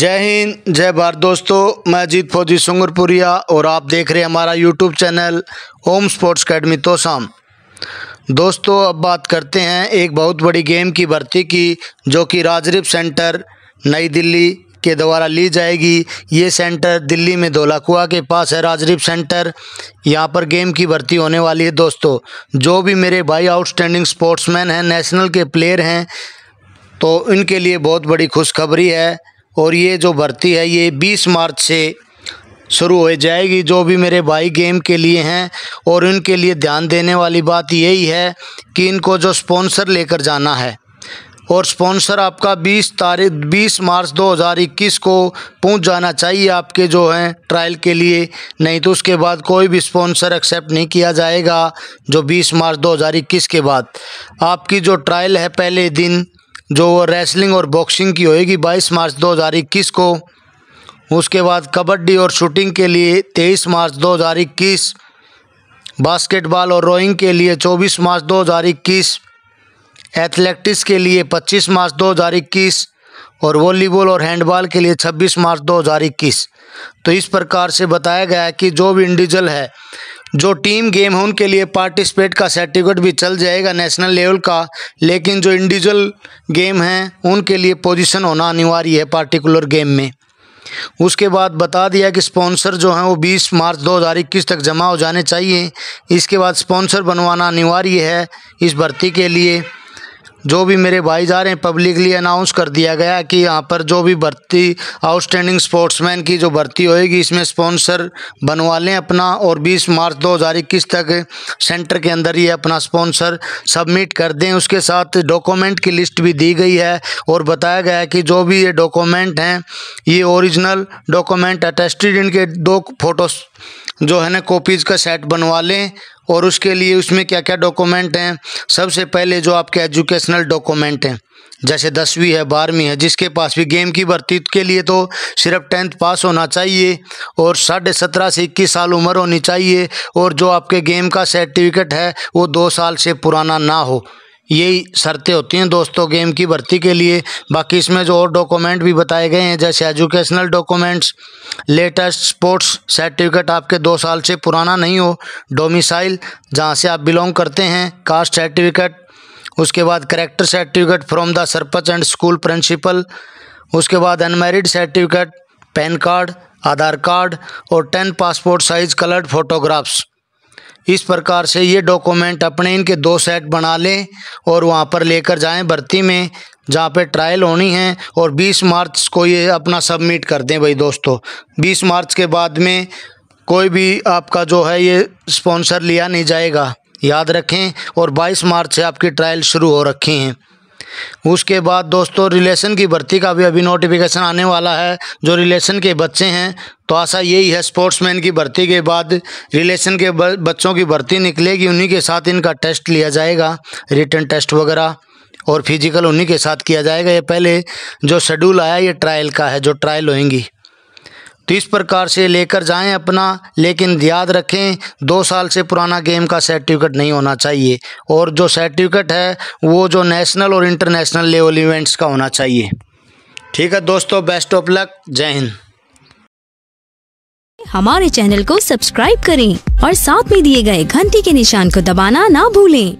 जय हिंद जय भारत दोस्तों मैं अजीत फौजी सुंगरपुरिया और आप देख रहे हैं हमारा YouTube channel Om sports academy Tosham दोस्तों अब बात करते हैं एक बहुत बड़ी गेम की भर्ती की जो कि राजरिप सेंटर नई दिल्ली के द्वारा ली जाएगी ये सेंटर दिल्ली में धोलाकुआ के पास है राजरीप सेंटर यहाँ पर गेम की भर्ती होने वाली है दोस्तों जो भी मेरे भाई आउटस्टैंडिंग स्पोर्ट्समैन हैं नेशनल के प्लेयर हैं तो इनके लिए बहुत बड़ी खुशखबरी है और ये जो भर्ती है ये 20 मार्च से शुरू हो जाएगी जो भी मेरे भाई गेम के लिए हैं और इनके लिए ध्यान देने वाली बात यही है कि इनको जो स्पॉन्सर लेकर जाना है और स्पॉन्सर आपका 20 तारीख 20 मार्च 2021 को पहुंच जाना चाहिए आपके जो हैं ट्रायल के लिए नहीं तो उसके बाद कोई भी स्पॉन्सर एक्सेप्ट नहीं किया जाएगा जो 20 मार्च 2021 के बाद आपकी जो ट्रायल है पहले दिन जो रेसलिंग और बॉक्सिंग की होएगी 22 मार्च 2021 को उसके बाद कबड्डी और शूटिंग के लिए 23 मार्च 2021 बास्केटबॉल और रोइंग के लिए 24 मार्च 2021 एथलेटिक्स के लिए 25 मार्च 2021 और वॉलीबॉल और हैंडबॉल के लिए 26 मार्च 2021 तो इस प्रकार से बताया गया है कि जो भी इंडिविजुअल है जो टीम गेम है उनके लिए पार्टिसिपेट का सर्टिफिकेट भी चल जाएगा नेशनल लेवल का लेकिन जो इंडिविजुअल गेम हैं उनके लिए पोजीशन होना अनिवार्य है पार्टिकुलर गेम में उसके बाद बता दिया कि स्पॉन्सर जो हैं वो 20 मार्च 2021 तक जमा हो जाने चाहिए इसके बाद स्पॉन्सर बनवाना अनिवार्य है इस भर्ती के लिए जो भी मेरे भाई जा रहे हैं पब्लिकली अनाउंस कर दिया गया कि यहाँ पर जो भी भर्ती आउटस्टैंडिंग स्पोर्ट्समैन की जो भर्ती होएगी इसमें स्पॉन्सर बनवा लें अपना और 20 मार्च 2021 तक सेंटर के अंदर ये अपना स्पॉन्सर सबमिट कर दें उसके साथ डॉक्यूमेंट की लिस्ट भी दी गई है और बताया गया है कि जो भी ये डॉक्यूमेंट हैं ये ओरिजिनल डॉक्यूमेंट अटेस्टेड इनके दो फोटोस जो है ना कॉपीज़ का सेट बनवा लें और उसके लिए उसमें क्या क्या डॉक्यूमेंट हैं सबसे पहले जो आपके एजुकेशनल डॉक्यूमेंट हैं जैसे दसवीं है बारहवीं है जिसके पास भी गेम की भर्ती के लिए तो सिर्फ टेंथ पास होना चाहिए और साढ़े सत्रह से इक्कीस साल उम्र होनी चाहिए और जो आपके गेम का सर्टिफिकेट है वो दो साल से पुराना ना हो यही शर्तें होती हैं दोस्तों गेम की भर्ती के लिए बाकी इसमें जो और डॉक्यूमेंट भी बताए गए हैं जैसे educational documents latest sports certificate आपके दो साल से पुराना नहीं हो डोमिसाइल जहाँ से आप बिलोंग करते हैं कास्ट सर्टिफिकेट उसके बाद character certificate from the sarpanch and school principal उसके बाद unmarried certificate PAN card Aadhaar card और ten passport size coloured photographs इस प्रकार से ये डॉक्यूमेंट अपने इनके दो सेट बना लें और वहाँ पर लेकर जाएं भर्ती में जहाँ पे ट्रायल होनी है और 20 मार्च को ये अपना सबमिट कर दें भाई दोस्तों 20 मार्च के बाद में कोई भी आपका जो है ये स्पॉन्सर लिया नहीं जाएगा याद रखें और 22 मार्च से आपकी ट्रायल शुरू हो रखी हैं उसके बाद दोस्तों रिलेशन की भर्ती का भी अभी नोटिफिकेशन आने वाला है जो रिलेशन के बच्चे हैं तो आशा यही है स्पोर्ट्समैन की भर्ती के बाद रिलेशन के बच्चों की भर्ती निकलेगी उन्हीं के साथ इनका टेस्ट लिया जाएगा रिटर्न टेस्ट वगैरह और फिजिकल उन्हीं के साथ किया जाएगा ये पहले जो शेड्यूल आया ये ट्रायल का है जो ट्रायल होएंगी तो इस प्रकार से लेकर जाएं अपना लेकिन याद रखें दो साल से पुराना गेम का सर्टिफिकेट नहीं होना चाहिए और जो सर्टिफिकेट है वो जो नेशनल और इंटरनेशनल लेवल इवेंट्स का होना चाहिए ठीक है दोस्तों बेस्ट ऑफ लक जय हिंद हमारे चैनल को सब्सक्राइब करें और साथ में दिए गए घंटी के निशान को दबाना ना भूलें